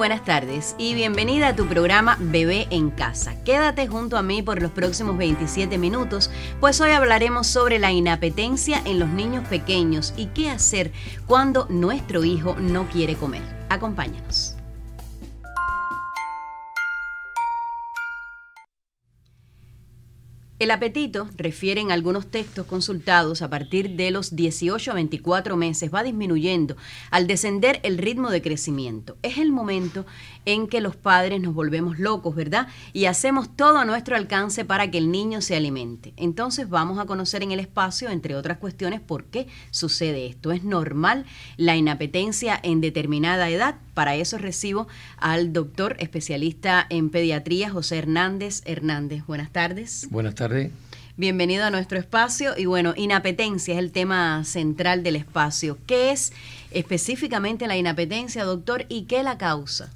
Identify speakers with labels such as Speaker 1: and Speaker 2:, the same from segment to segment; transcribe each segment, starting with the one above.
Speaker 1: buenas tardes y bienvenida a tu programa Bebé en Casa. Quédate junto a mí por los próximos 27 minutos, pues hoy hablaremos sobre la inapetencia en los niños pequeños y qué hacer cuando nuestro hijo no quiere comer. Acompáñanos. El apetito, refieren algunos textos consultados, a partir de los 18 a 24 meses va disminuyendo al descender el ritmo de crecimiento. Es el momento en que los padres nos volvemos locos, ¿verdad? Y hacemos todo a nuestro alcance para que el niño se alimente. Entonces vamos a conocer en el espacio, entre otras cuestiones, por qué sucede esto. ¿Es normal la inapetencia en determinada edad? Para eso recibo al doctor especialista en pediatría, José Hernández Hernández. Buenas tardes. Buenas tardes. Bienvenido a nuestro espacio y bueno, inapetencia es el tema central del espacio. ¿Qué es específicamente la inapetencia, doctor, y qué la causa?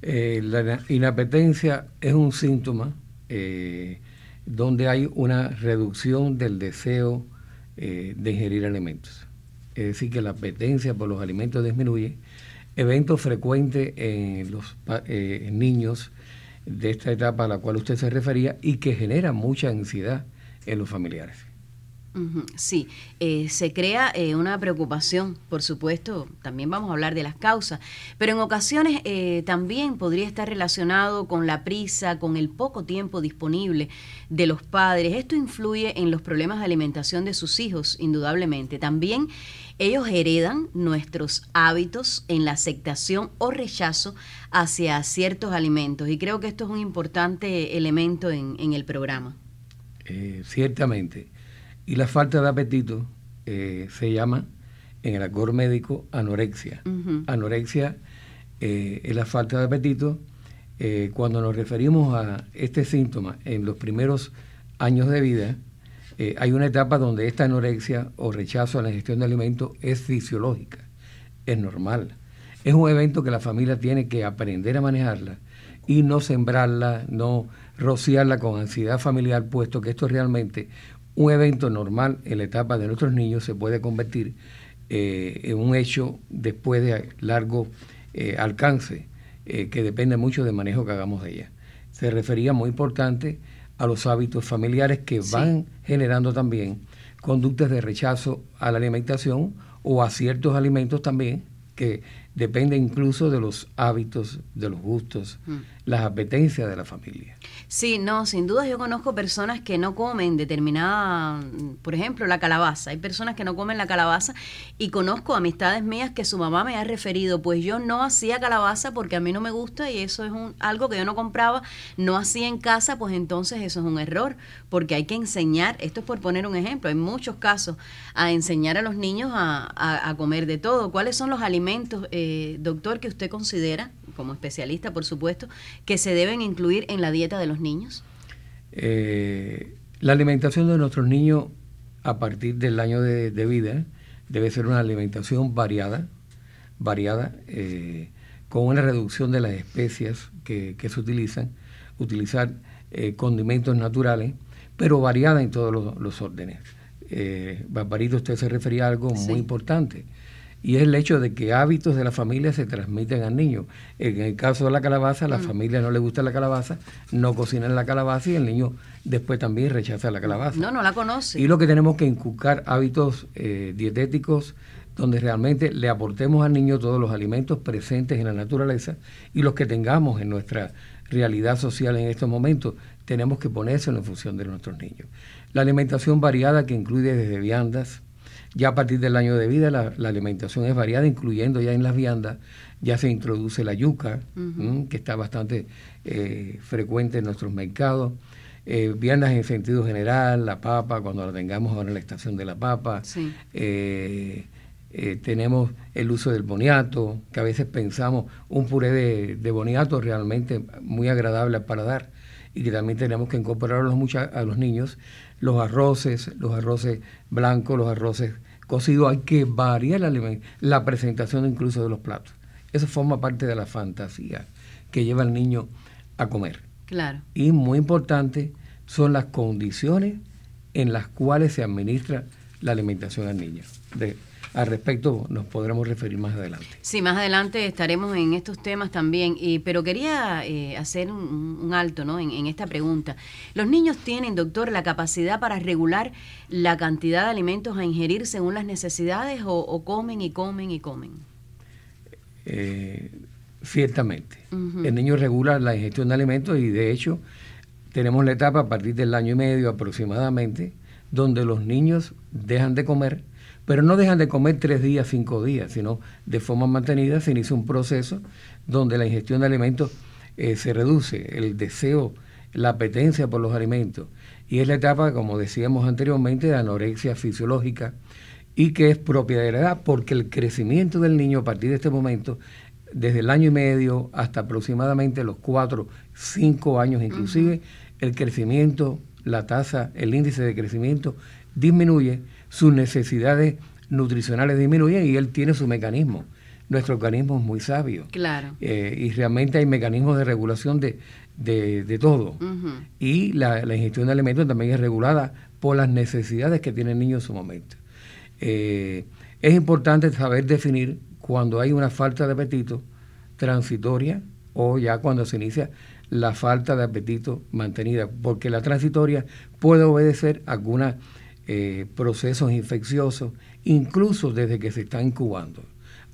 Speaker 2: Eh, la inapetencia es un síntoma eh, donde hay una reducción del deseo eh, de ingerir alimentos. Es decir, que la apetencia por los alimentos disminuye. Eventos frecuentes en los niños de esta etapa a la cual usted se refería y que genera mucha ansiedad en los familiares.
Speaker 1: Sí, eh, se crea eh, una preocupación, por supuesto, también vamos a hablar de las causas, pero en ocasiones eh, también podría estar relacionado con la prisa, con el poco tiempo disponible de los padres. Esto influye en los problemas de alimentación de sus hijos, indudablemente. También ellos heredan nuestros hábitos en la aceptación o rechazo hacia ciertos alimentos y creo que esto es un importante elemento en, el programa.
Speaker 2: Eh, ciertamente. Y la falta de apetito eh, se llama en el acorde médico anorexia. Anorexia eh, es la falta de apetito. cuando nos referimos a este síntoma en los primeros años de vida, eh, hay una etapa donde esta anorexia o rechazo a la ingestión de alimentos es fisiológica, es normal. Es un evento que la familia tiene que aprender a manejarla y no sembrarla, no rociarla con ansiedad familiar, puesto que esto es realmente un evento normal en la etapa de nuestros niños, se puede convertir eh, en un hecho después de largo eh, alcance, que depende mucho del manejo que hagamos de ella. Se refería muy importante a los hábitos familiares que van generando también conductas de rechazo a la alimentación o a ciertos alimentos también que dependen incluso de los hábitos, de los gustos, mm. las apetencias de la familia.
Speaker 1: Sí, no, sin duda yo conozco personas que no comen determinada, mm, por ejemplo, la calabaza. Hay personas que no comen la calabaza y conozco amistades mías que su mamá me ha referido, pues yo no hacía calabaza porque a mí no me gusta y eso es un, algo que yo no compraba, no hacía en casa, pues entonces eso es un error, porque hay que enseñar, esto es por poner un ejemplo, hay muchos casos, a enseñar a los niños a, comer de todo. ¿Cuáles son los alimentos, eh, doctor, que usted considera, como especialista por supuesto, que se deben incluir en la dieta de los niños?
Speaker 2: Eh, la alimentación de nuestros niños a partir del año de, vida ¿eh? debe ser una alimentación variada, variada, eh, con una reducción de las especias que, se utilizan, utilizar condimentos naturales, pero variada en todos los, órdenes. Eh, Barbarito, usted se refería a algo muy importante y es el hecho de que hábitos de la familia se transmiten al niño. En el caso de la calabaza, la mm. familia no le gusta la calabaza, no cocinan la calabaza y el niño después también rechaza la calabaza. No, no
Speaker 1: la conoce. Y lo
Speaker 2: que tenemos que inculcar hábitos eh, dietéticos donde realmente le aportemos al niño todos los alimentos presentes en la naturaleza y los que tengamos en nuestra realidad social en estos momentos, tenemos que ponérselo en función de nuestros niños. La alimentación variada que incluye desde viandas, ya a partir del año de vida la, alimentación es variada, incluyendo ya en las viandas, ya se introduce la yuca, que está bastante eh, frecuente en nuestros mercados. Eh, viandas en sentido general, la papa, cuando la tengamos ahora en la estación de la papa. Eh, tenemos el uso del boniato, que a veces pensamos un puré de, boniato realmente muy agradable para dar y que también tenemos que incorporar a a los niños los arroces, los arroces blancos, los arroces cocidos. Hay que variar la, presentación incluso de los platos. Eso forma parte de la fantasía que lleva al niño a comer. Claro. Y muy importante son las condiciones en las cuales se administra la alimentación al niño al respecto nos podremos referir más adelante.
Speaker 1: Sí, más adelante estaremos en estos temas también, pero quería eh, hacer un, alto ¿no? En, esta pregunta. ¿Los niños tienen, doctor, la capacidad para regular la cantidad de alimentos a ingerir según las necesidades o, comen y comen y comen?
Speaker 2: Eh, ciertamente. El niño regula la ingestión de alimentos y de hecho tenemos la etapa a partir del año y medio aproximadamente donde los niños dejan de comer pero no dejan de comer tres días, cinco días, sino de forma mantenida se inicia un proceso donde la ingestión de alimentos eh, se reduce, el deseo, la apetencia por los alimentos. Y es la etapa, como decíamos anteriormente, de anorexia fisiológica y que es propia de la edad, porque el crecimiento del niño a partir de este momento, desde el año y medio hasta aproximadamente los cuatro, cinco años inclusive, el crecimiento, la tasa, el índice de crecimiento disminuye sus necesidades nutricionales disminuyen y él tiene su mecanismo. Nuestro organismo es muy sabio. Claro. Eh, y realmente hay mecanismos de regulación de, todo. Y la, ingestión de alimentos también es regulada por las necesidades que tiene el niño en su momento. Eh, es importante saber definir cuando hay una falta de apetito transitoria o ya cuando se inicia la falta de apetito mantenida, porque la transitoria puede obedecer alguna eh, procesos infecciosos, incluso desde que se está incubando.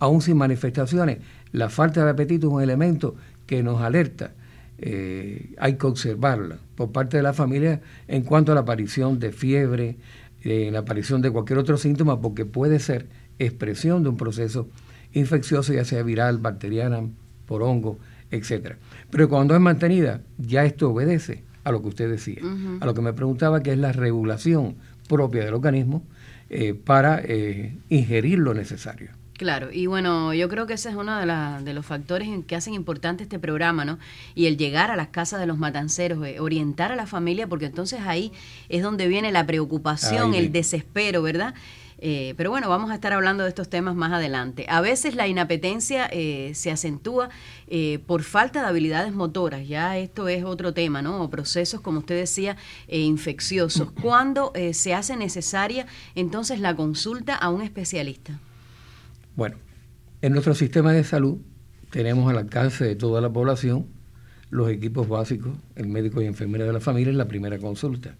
Speaker 2: Aún sin manifestaciones, la falta de apetito es un elemento que nos alerta. Eh, hay que observarla por parte de la familia en cuanto a la aparición de fiebre, eh, la aparición de cualquier otro síntoma, porque puede ser expresión de un proceso infeccioso, ya sea viral, bacteriana, por hongo, etc. Pero cuando es mantenida, ya esto obedece a lo que usted decía, a lo que me preguntaba, que es la regulación propia del organismo eh, para eh, ingerir lo necesario.
Speaker 1: Claro, y bueno, yo creo que ese es uno de, los factores que hacen importante este programa, ¿no? Y el llegar a las casas de los matanceros, eh, orientar a la familia, porque entonces ahí es donde viene la preocupación, el desespero, ¿verdad? Eh, pero bueno, vamos a estar hablando de estos temas más adelante. A veces la inapetencia eh, se acentúa eh, por falta de habilidades motoras, ya esto es otro tema, ¿no? O procesos, como usted decía, infecciosos. ¿Cuándo se hace necesaria entonces la consulta a un especialista?
Speaker 2: Bueno, en nuestro sistema de salud tenemos al alcance de toda la población los equipos básicos, el médico y enfermera de la familia es la primera consulta.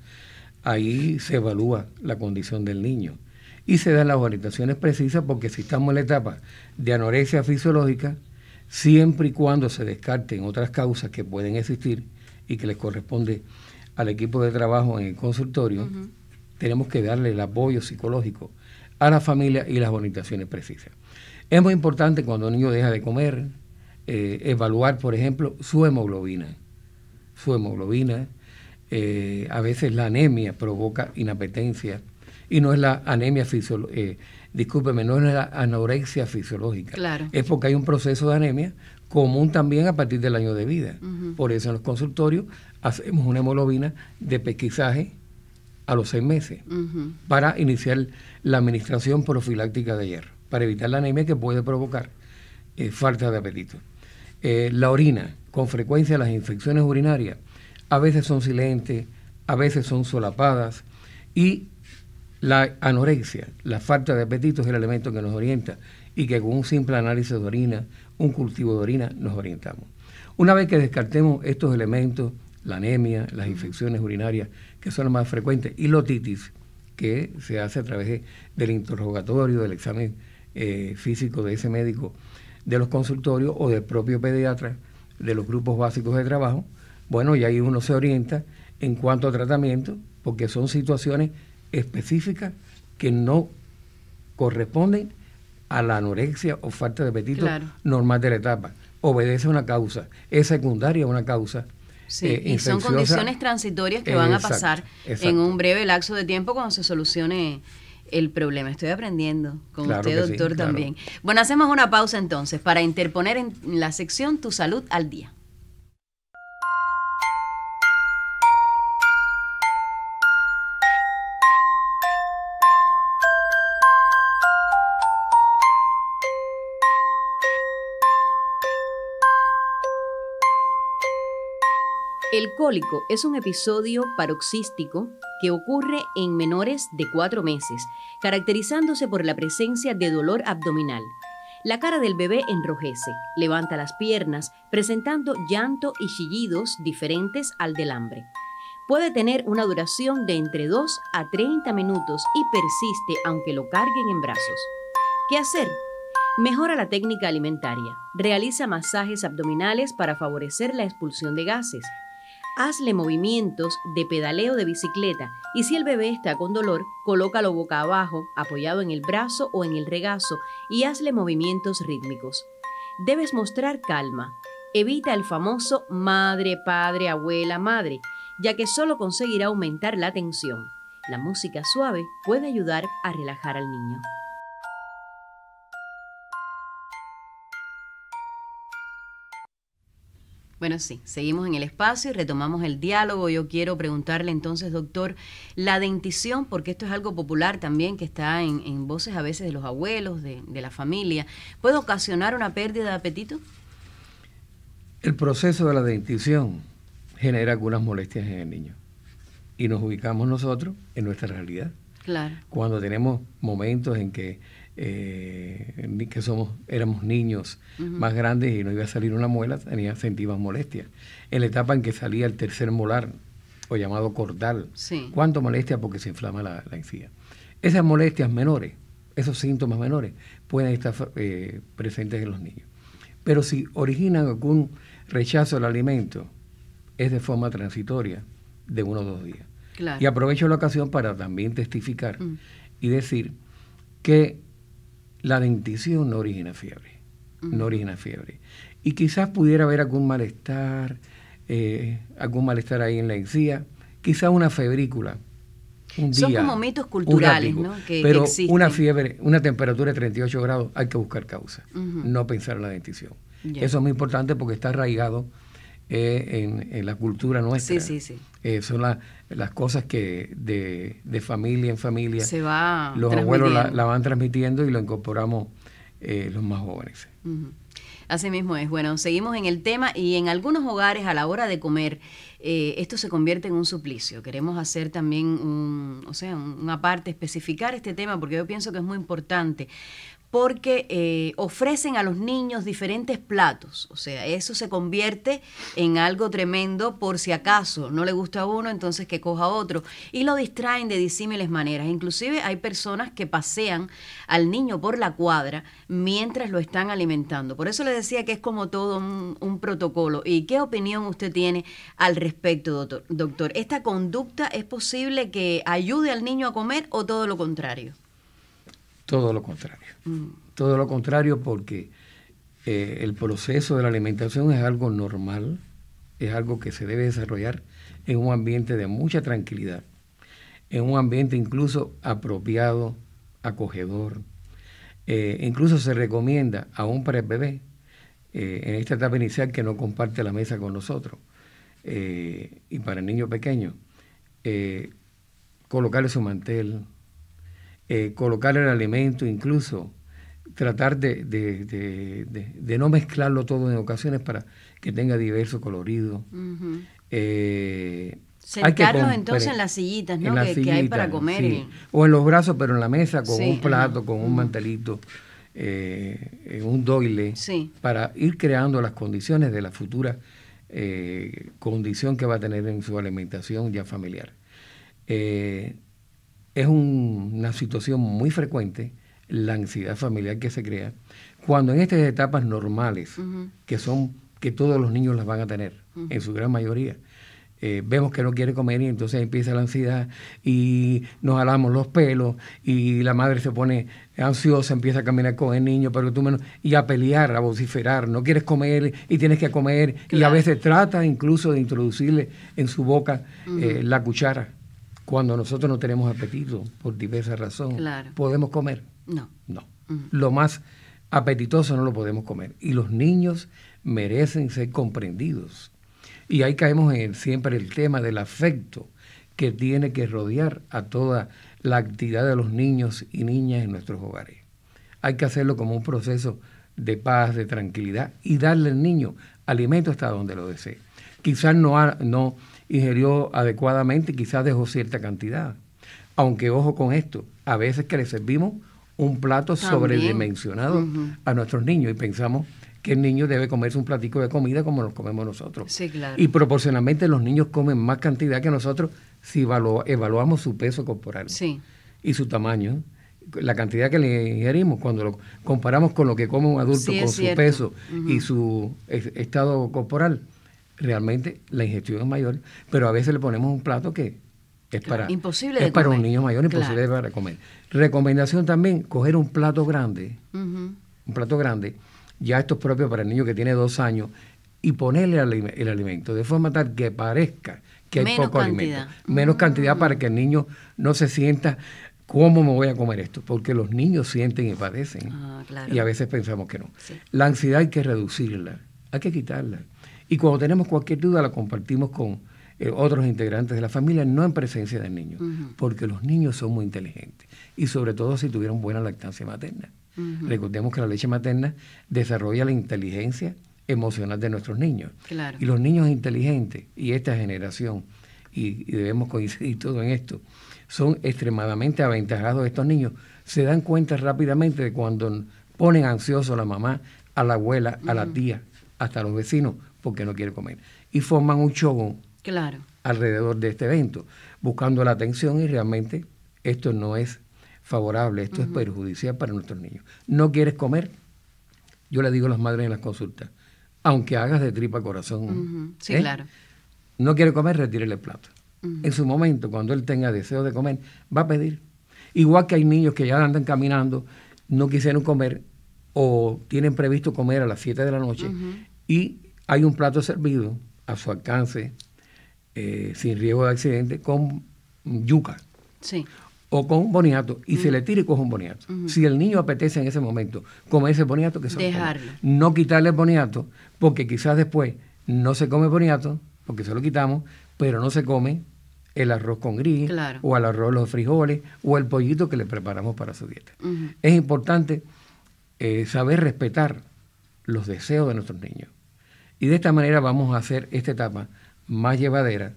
Speaker 2: Ahí se evalúa la condición del niño y se dan las orientaciones precisas porque si estamos en la etapa de anorexia fisiológica, siempre y cuando se descarten otras causas que pueden existir y que les corresponde al equipo de trabajo en el consultorio, tenemos que darle el apoyo psicológico a la familia y las orientaciones precisas. Es muy importante cuando un niño deja de comer, eh, evaluar, por ejemplo, su hemoglobina. Su hemoglobina, eh, a veces la anemia provoca inapetencia y no es la anemia fisiológica, eh, discúlpeme, no es la anorexia fisiológica. Claro. Es porque hay un proceso de anemia común también a partir del año de vida. Por eso en los consultorios hacemos una hemoglobina de pesquisaje a los seis meses para iniciar la administración profiláctica de hierro, para evitar la anemia que puede provocar eh, falta de apetito. Eh, la orina, con frecuencia las infecciones urinarias, a veces son silentes, a veces son solapadas y la anorexia, la falta de apetito es el elemento que nos orienta y que con un simple análisis de orina, un cultivo de orina, nos orientamos. Una vez que descartemos estos elementos, la anemia, las infecciones urinarias, que son las más frecuentes, y la otitis, que se hace a través del interrogatorio, del examen eh, físico de ese médico, de los consultorios o del propio pediatra, de los grupos básicos de trabajo, bueno, y ahí uno se orienta en cuanto a tratamiento, porque son situaciones específicas que no corresponden a la anorexia o falta de apetito normal de la etapa. Obedece a una causa, es secundaria a una causa. Sí, eh, y son condiciones transitorias que van a pasar en un
Speaker 1: breve lapso de tiempo cuando se solucione el problema. Estoy aprendiendo con usted, doctor, también. Bueno, hacemos una pausa entonces para interponer en la sección Tu salud al día. cólico es un episodio paroxístico que ocurre en menores de cuatro meses, caracterizándose por la presencia de dolor abdominal. La cara del bebé enrojece, levanta las piernas, presentando llanto y chillidos diferentes al del hambre. Puede tener una duración de entre 2 a 30 minutos y persiste aunque lo carguen en brazos. ¿Qué hacer? Mejora la técnica alimentaria. Realiza masajes abdominales para favorecer la expulsión de gases hazle movimientos de pedaleo de bicicleta y si el bebé está con dolor, colócalo boca abajo, apoyado en el brazo o en el regazo y hazle movimientos rítmicos. Debes mostrar calma. Evita el famoso madre, padre, abuela, madre, ya que solo conseguirá aumentar la tensión. La música suave puede ayudar a relajar al niño. Bueno, sí, seguimos en el espacio y retomamos el diálogo. Yo quiero preguntarle entonces, doctor, la dentición, porque esto es algo popular también que está en, voces a veces de los abuelos, de, de, la familia, ¿puede ocasionar una pérdida de apetito?
Speaker 2: El proceso de la dentición genera algunas molestias en el niño y nos ubicamos nosotros en nuestra realidad. Claro. Cuando tenemos momentos en que eh, que somos, éramos niños más grandes y no iba a salir una muela, tenía molestias. En la etapa en que salía el tercer molar, o llamado cordal, ¿cuánto molestia? Porque se inflama la, la, encía. Esas molestias menores, esos síntomas menores, pueden estar eh, presentes en los niños. Pero si originan algún rechazo al alimento, es de forma transitoria, de uno o dos días. Y aprovecho la ocasión para también testificar mm. y decir que la dentición no origina fiebre, no origina fiebre. Y quizás pudiera haber algún malestar, eh, algún malestar ahí en la encía, quizás una febrícula. Son como culturales ¿no? que, pero una fiebre, una temperatura de 38 grados, hay que buscar causa, no pensar en la dentición. Eso es muy importante porque está arraigado eh, en, la cultura nuestra. Sí, sí, sí. Eh, son las cosas que de, familia en familia Se va los abuelos la, van transmitiendo y lo incorporamos eh, los más jóvenes.
Speaker 1: Así mismo es. Bueno, seguimos en el tema y en algunos hogares a la hora de comer esto se convierte en un suplicio. Queremos hacer también un, o sea, una parte, especificar este tema porque yo pienso que es muy importante porque eh, ofrecen a los niños diferentes platos. O sea, eso se convierte en algo tremendo por si acaso no le gusta a uno, entonces que coja otro. Y lo distraen de disímiles maneras. Inclusive hay personas que pasean al niño por la cuadra mientras lo están alimentando. Por eso le decía que es como todo un, un protocolo. ¿Y qué opinión usted tiene al respecto, doctor? doctor? ¿Esta conducta es posible que ayude al niño a comer o todo lo contrario?
Speaker 2: Todo lo contrario. Todo lo contrario porque eh, el proceso de la alimentación es algo normal, es algo que se debe desarrollar en un ambiente de mucha tranquilidad, en un ambiente incluso apropiado, acogedor. Eh, incluso se recomienda, aún para el bebé, eh, en esta etapa inicial que no comparte la mesa con nosotros, y para el niño pequeño, colocarle su mantel, eh, colocar el alimento, incluso tratar de, no mezclarlo todo en ocasiones para que tenga diverso colorido. Uh entonces en las sillitas, ¿no? que, hay para comer. O en los brazos, pero en la mesa, con un plato, con un mantelito, eh, en un doile, para ir creando las condiciones de la futura condición que va a tener en su alimentación ya familiar es una situación muy frecuente la ansiedad familiar que se crea cuando en estas etapas normales, que son que todos los niños las van a tener, en su gran mayoría, eh, vemos que no quiere comer y entonces empieza la ansiedad y nos jalamos los pelos y la madre se pone ansiosa, empieza a caminar con el niño, pero tú menos, y a pelear, a vociferar, no quieres comer y tienes que comer y a veces trata incluso de introducirle en su boca eh, la cuchara cuando nosotros no tenemos apetito, por diversas razones, ¿podemos comer? No. No. Lo más apetitoso no lo podemos comer. Y los niños merecen ser comprendidos. Y ahí caemos en siempre el tema del afecto que tiene que rodear a toda la actividad de los niños y niñas en nuestros hogares. Hay que hacerlo como un proceso de paz, de tranquilidad y darle al niño alimento hasta donde lo desee. Quizás no, ha, no Ingerió adecuadamente, y quizás dejó cierta cantidad. Aunque ojo con esto, a veces que le servimos un plato sobredimensionado a nuestros niños y pensamos que el niño debe comerse un platico de comida como nos comemos nosotros. Sí, claro. Y proporcionalmente los niños comen más cantidad que nosotros si evaluamos su peso corporal y su tamaño la cantidad que le ingerimos, cuando lo comparamos con lo que come un adulto, con su peso y su estado corporal, realmente la ingestión es mayor, pero a veces le ponemos un plato que es para, imposible para un niño mayor, imposible para comer. Recomendación también, coger un plato grande, un plato grande, ya esto es propio para el niño que tiene dos años, y ponerle el, alimento, de forma tal que parezca que hay poco alimento. Menos mm. cantidad para que el niño no se sienta, ¿cómo me voy a comer esto? Porque los niños sienten y padecen. Ah, y a veces pensamos que no. La ansiedad hay que reducirla, hay que quitarla. Y cuando tenemos cualquier duda la compartimos con eh, otros integrantes de la familia, no en presencia del niño, porque los niños son muy inteligentes y sobre todo si tuvieron buena lactancia materna. Recordemos que la leche materna desarrolla la inteligencia emocional de nuestros niños. Y los niños inteligentes y esta generación, y, debemos coincidir todo en esto, son extremadamente aventajados estos niños. Se dan cuenta rápidamente de cuando ponen ansioso a la mamá, a la abuela, a la tía, hasta a los vecinos, porque no quiere comer. Y forman un show claro. alrededor de este evento, buscando la atención y realmente esto no es favorable, esto es perjudicial para nuestros niños. ¿No quieres comer? Yo le digo a las madres en las consultas, aunque hagas de tripa corazón. Sí, ¿eh? claro. No quiere comer, retírele el plato. En su momento, cuando él tenga deseo de comer, va a pedir. Igual que hay niños que ya andan caminando, no quisieron comer o tienen previsto comer a las 7 de la noche y hay un plato servido a su alcance, eh, sin riesgo de accidente, con yuca. O con boniato, y se mm. le tira y coge un boniato. Si el niño apetece en ese momento comer ese boniato, que se No quitarle el boniato, porque quizás después no se come boniato, porque se lo quitamos, pero no se come el arroz con gris, o el arroz los frijoles, o el pollito que le preparamos para su dieta. Es importante eh, saber respetar los deseos de nuestros niños. Y de esta manera vamos a hacer esta etapa más llevadera,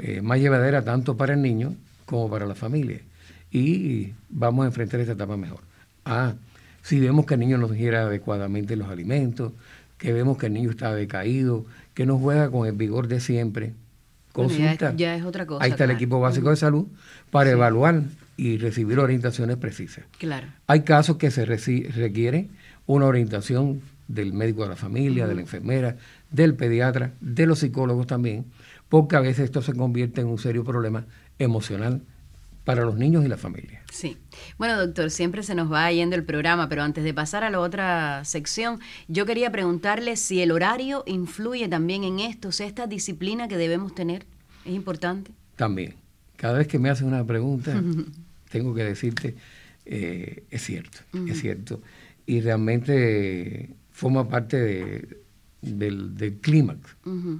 Speaker 2: eh, más llevadera tanto para el niño como para la familia. Y vamos a enfrentar esta etapa mejor. Ah, si vemos que el niño no ingiere adecuadamente los alimentos, que vemos que el niño está decaído, que no juega con el vigor de siempre, consulta.
Speaker 1: ya, es, otra cosa. Ahí está el equipo básico de
Speaker 2: salud para evaluar y recibir orientaciones precisas. Claro. Hay casos que se requiere una orientación del médico de la familia, de la enfermera, del pediatra, de los psicólogos también, porque a veces esto se convierte en un serio problema emocional para los niños y la familia.
Speaker 1: Sí. Bueno, doctor, siempre se nos va yendo el programa, pero antes de pasar a la otra sección, yo quería preguntarle si el horario influye también en esto, o sea, esta disciplina que debemos tener, ¿es importante?
Speaker 2: También. Cada vez que me hacen una pregunta, tengo que decirte, eh, es cierto, es cierto. Y realmente forma parte del, clímax,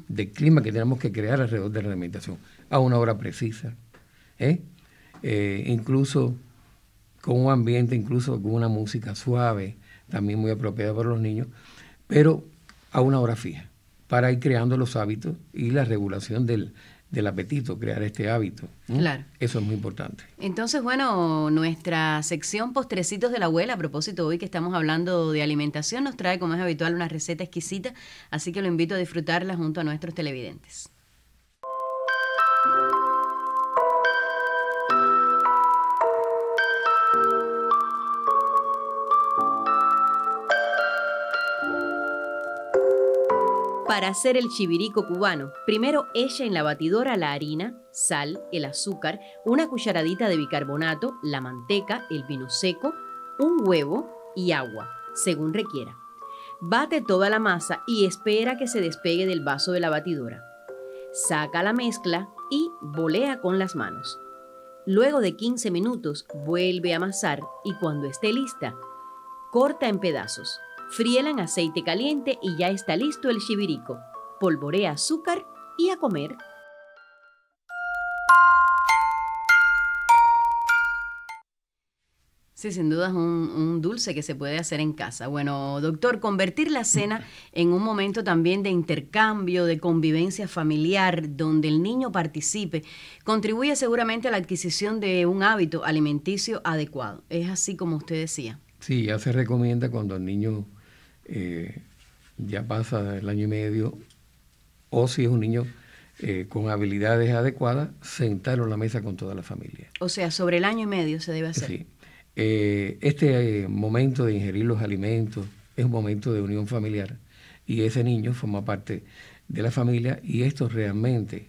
Speaker 2: del clima que tenemos que crear alrededor de la alimentación, a una hora precisa, ¿eh? Eh, incluso con un ambiente, incluso con una música suave, también muy apropiada para los niños, pero a una hora fija, para ir creando los hábitos y la regulación del, del apetito, crear este hábito. Claro. Eso es muy importante.
Speaker 1: Entonces, bueno, nuestra sección postrecitos de la abuela, a propósito hoy que estamos hablando de alimentación, nos trae como es habitual una receta exquisita, así que lo invito a disfrutarla junto a nuestros televidentes. para hacer el chivirico cubano. Primero echa en la batidora la harina, sal, el azúcar, una cucharadita de bicarbonato, la manteca, el vino seco, un huevo y agua, según requiera. Bate toda la masa y espera que se despegue del vaso de la batidora. Saca la mezcla y bolea con las manos. Luego de 15 minutos vuelve a amasar y cuando esté lista, corta en pedazos. Fríela en aceite caliente y ya está listo el chivirico. Polvorea azúcar y a comer. Sí, sin duda es un, dulce que se puede hacer en casa. Bueno, doctor, convertir la cena en un momento también de intercambio, de convivencia familiar, donde el niño participe, contribuye seguramente a la adquisición de un hábito alimenticio adecuado. Es así como usted decía.
Speaker 2: Sí, ya se recomienda cuando el niño eh, ya pasa el año y medio, o si es un niño eh, con habilidades adecuadas, sentarlo en la mesa con toda la familia.
Speaker 1: O sea, sobre el año y medio se debe hacer.
Speaker 2: Sí. Eh, este momento de ingerir los alimentos es un momento de unión familiar y ese niño forma parte de la familia y esto realmente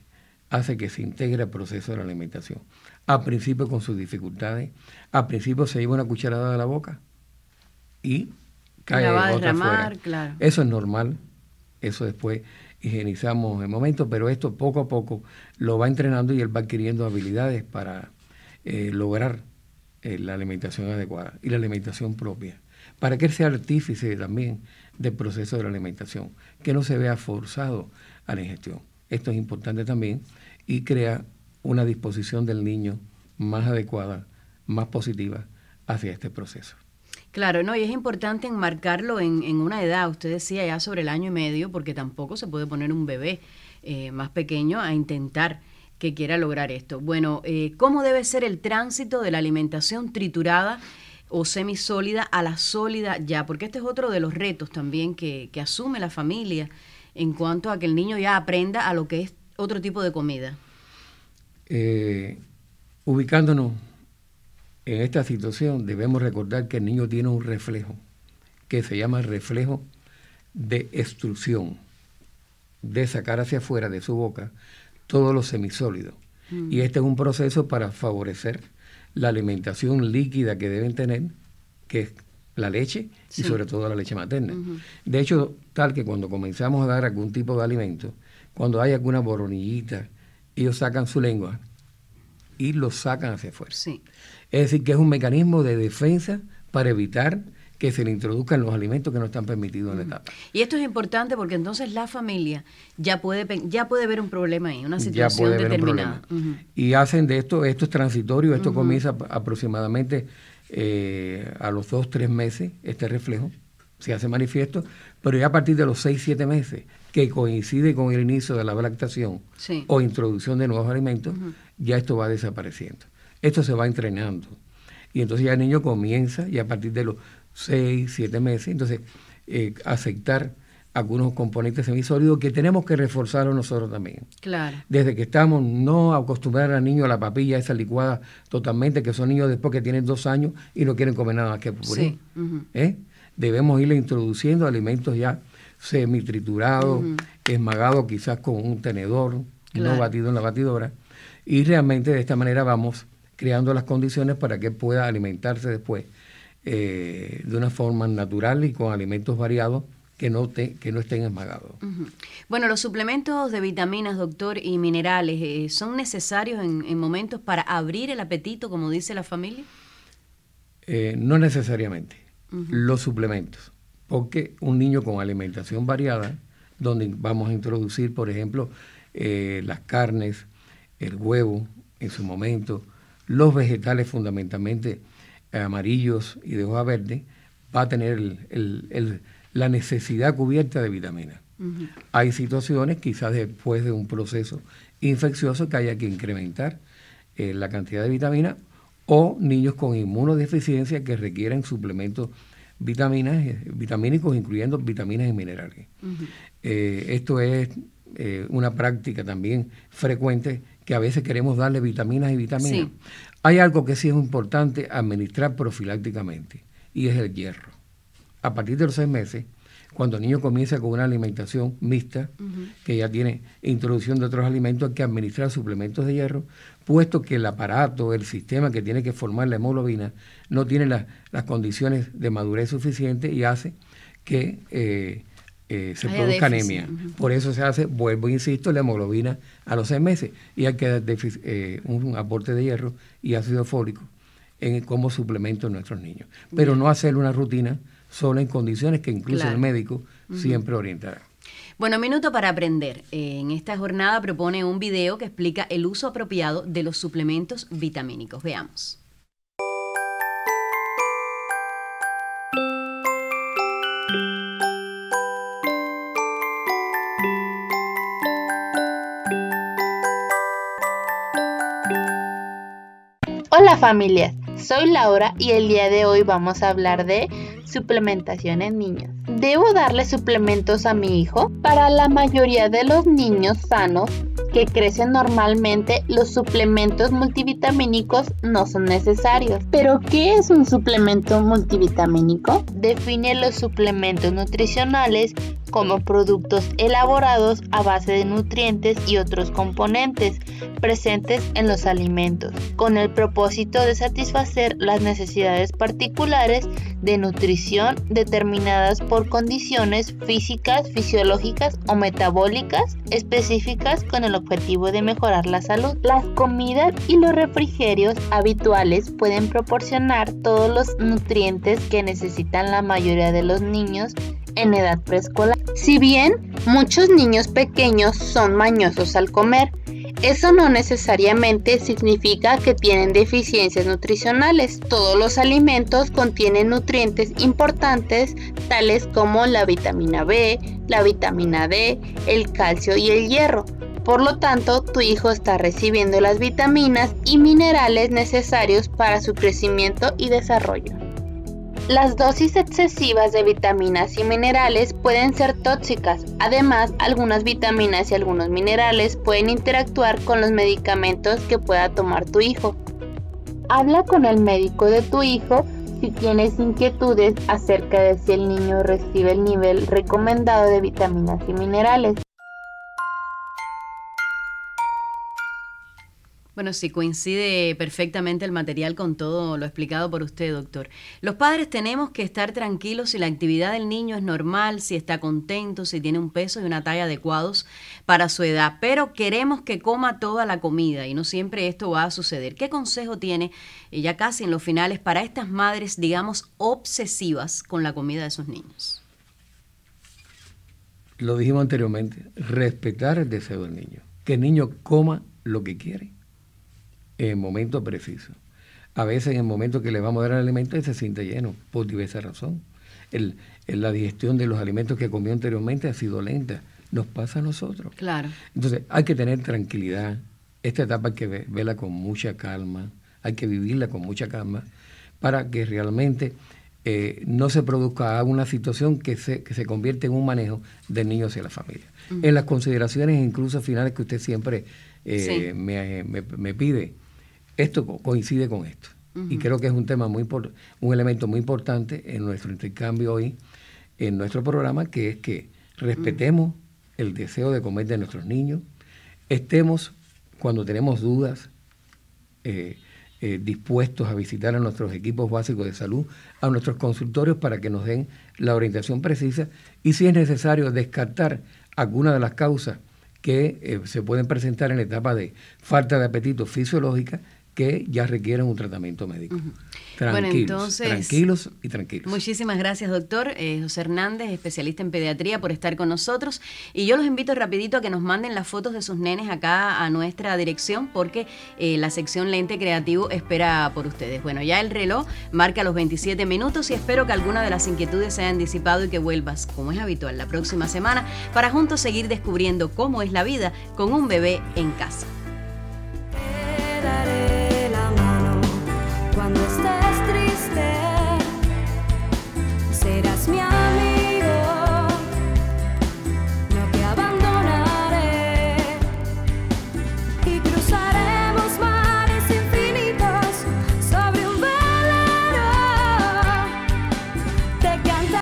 Speaker 2: hace que se integre el proceso de la alimentación. A principio con sus dificultades, a principio se lleva una cucharada de la boca y eh, claro. Eso es normal, eso después higienizamos el momento, pero esto poco a poco lo va entrenando y él va adquiriendo habilidades para eh, lograr eh, la alimentación adecuada y la alimentación propia, para que él sea artífice también del proceso de la alimentación, que no se vea forzado a la ingestión. Esto es importante también y crea una disposición del niño más adecuada, más positiva hacia este proceso.
Speaker 1: Claro, no, y es importante enmarcarlo en, en una edad, usted decía ya sobre el año y medio, porque tampoco se puede poner un bebé eh, más pequeño a intentar que quiera lograr esto. Bueno, eh, ¿cómo debe ser el tránsito de la alimentación triturada o semisólida a la sólida ya? Porque este es otro de los retos también que, asume la familia en cuanto a que el niño ya aprenda a lo que es otro tipo de comida.
Speaker 2: Eh, ubicándonos en esta situación debemos recordar que el niño tiene un reflejo que se llama reflejo de extrusión, de sacar hacia afuera de su boca todos los semisólidos. Mm. Y este es un proceso para favorecer la alimentación líquida que deben tener, que es la leche y sobre todo la leche materna. De hecho, tal que cuando comenzamos a dar algún tipo de alimento, cuando hay alguna boronillita, ellos sacan su lengua y lo sacan hacia afuera. Es decir, que es un mecanismo de defensa para evitar que se le introduzcan los alimentos que no están permitidos en la etapa.
Speaker 1: Y esto es importante porque entonces la familia ya puede ya puede ver un problema ahí, una situación determinada.
Speaker 2: Y hacen de esto, esto es transitorio, esto comienza aproximadamente eh, a los dos, tres meses, este reflejo se hace manifiesto, pero ya a partir de los seis, siete meses, que coincide con el inicio de la lactación o introducción de nuevos alimentos, ya esto va desapareciendo. Esto se va entrenando. Y entonces ya el niño comienza, y a partir de los 6, 7 meses, entonces eh, aceptar algunos componentes semisólidos que tenemos que reforzarlo nosotros también. Claro. Desde que estamos, no acostumbrar al niño a la papilla esa licuada totalmente, que son niños después que tienen dos años y no quieren comer nada más que puré. ¿Eh? Debemos irle introduciendo alimentos ya semitriturados, triturados esmagados quizás con un tenedor, no batido en la batidora y realmente de esta manera vamos creando las condiciones para que pueda alimentarse después eh, de una forma natural y con alimentos variados que no, que no estén esmagados.
Speaker 1: Bueno, los suplementos de vitaminas, doctor, y minerales, eh, ¿son necesarios en, momentos para abrir el apetito, como dice la familia?
Speaker 2: Eh, no necesariamente. Los suplementos. Porque un niño con alimentación variada, donde vamos a introducir, por ejemplo, las carnes, el huevo en su momento, los vegetales fundamentalmente amarillos y de hoja verde, va a tener la necesidad cubierta de vitaminas. Hay situaciones, quizás después de un proceso infeccioso, que haya que incrementar eh, la cantidad de vitamina o niños con inmunodeficiencia que requieran suplementos vitaminas, eh, vitamínicos, incluyendo vitaminas y minerales. Eh, esto es una práctica también frecuente que a veces queremos darle vitaminas y vitaminas. Hay algo que sí es importante administrar profilácticamente y es el hierro. A partir de los seis meses, cuando el niño comienza con una alimentación mixta, que ya tiene introducción de otros alimentos, hay que administrar suplementos de hierro, puesto que el aparato, el sistema que tiene que formar la hemoglobina, no tiene las condiciones de madurez suficiente y hace que eh, eh, se produzca anemia. Por eso se hace, vuelvo, insisto, la hemoglobina a los seis meses y hay que dar eh, un aporte de hierro y ácido fólico en, como suplemento a nuestros niños. Pero no hacer una rutina solo en condiciones que incluso el médico siempre orientará.
Speaker 1: Bueno, Minuto para Aprender. Eh, en esta jornada propone un video que explica el uso apropiado de los suplementos vitamínicos. Veamos.
Speaker 3: familias, soy Laura y el día de hoy vamos a hablar de suplementación en niños. ¿Debo darle suplementos a mi hijo? Para la mayoría de los niños sanos que crecen normalmente, los suplementos multivitamínicos no son necesarios. ¿Pero qué es un suplemento multivitamínico? Define los suplementos nutricionales como productos elaborados a base de nutrientes y otros componentes presentes en los alimentos, con el propósito de satisfacer las necesidades particulares de nutrición determinadas por condiciones físicas, fisiológicas o metabólicas específicas con el objetivo de mejorar la salud. Las comidas y los refrigerios habituales pueden proporcionar todos los nutrientes que necesitan la mayoría de los niños en edad preescolar. Si bien muchos niños pequeños son mañosos al comer, eso no necesariamente significa que tienen deficiencias nutricionales. Todos los alimentos contienen nutrientes importantes tales como la vitamina B, la vitamina D, el calcio y el hierro. Por lo tanto, tu hijo está recibiendo las vitaminas y minerales necesarios para su crecimiento y desarrollo. Las dosis excesivas de vitaminas y minerales pueden ser tóxicas. Además, algunas vitaminas y algunos minerales pueden interactuar con los medicamentos que pueda tomar tu hijo. Habla con el médico de tu hijo si tienes inquietudes acerca de si el niño recibe el nivel recomendado de vitaminas y minerales.
Speaker 1: Bueno, sí, coincide perfectamente el material con todo lo explicado por usted, doctor. Los padres tenemos que estar tranquilos si la actividad del niño es normal, si está contento, si tiene un peso y una talla adecuados para su edad, pero queremos que coma toda la comida y no siempre esto va a suceder. ¿Qué consejo tiene, ya casi en los finales, para estas madres, digamos, obsesivas con la comida de sus niños?
Speaker 2: Lo dijimos anteriormente, respetar el deseo del niño, que el niño coma lo que quiere en momentos precisos. A veces en el momento que le vamos a dar el alimento él se siente lleno, por diversas razones. El, la digestión de los alimentos que comió anteriormente ha sido lenta. Nos pasa a nosotros. Claro. Entonces, hay que tener tranquilidad. Esta etapa hay que verla con mucha calma, hay que vivirla con mucha calma, para que realmente eh, no se produzca una situación que se, que se convierte en un manejo del niño hacia la familia. En las consideraciones incluso finales que usted siempre eh, me, me, pide, esto coincide con esto. Y creo que es un tema muy un elemento muy importante en nuestro intercambio hoy, en nuestro programa, que es que respetemos el deseo de comer de nuestros niños, estemos cuando tenemos dudas eh, eh, dispuestos a visitar a nuestros equipos básicos de salud, a nuestros consultorios para que nos den la orientación precisa y si es necesario descartar alguna de las causas que eh, se pueden presentar en la etapa de falta de apetito fisiológica, que ya requieren un tratamiento médico. Tranquilos, bueno, entonces, tranquilos y tranquilos.
Speaker 1: Muchísimas gracias, doctor eh, José Hernández, especialista en pediatría, por estar con nosotros. Y yo los invito rapidito a que nos manden las fotos de sus nenes acá a nuestra dirección, porque eh, la sección Lente Creativo espera por ustedes. Bueno, ya el reloj marca los 27 minutos y espero que alguna de las inquietudes se hayan disipado y que vuelvas, como es habitual, la próxima semana para juntos seguir descubriendo cómo es la vida con un bebé en casa.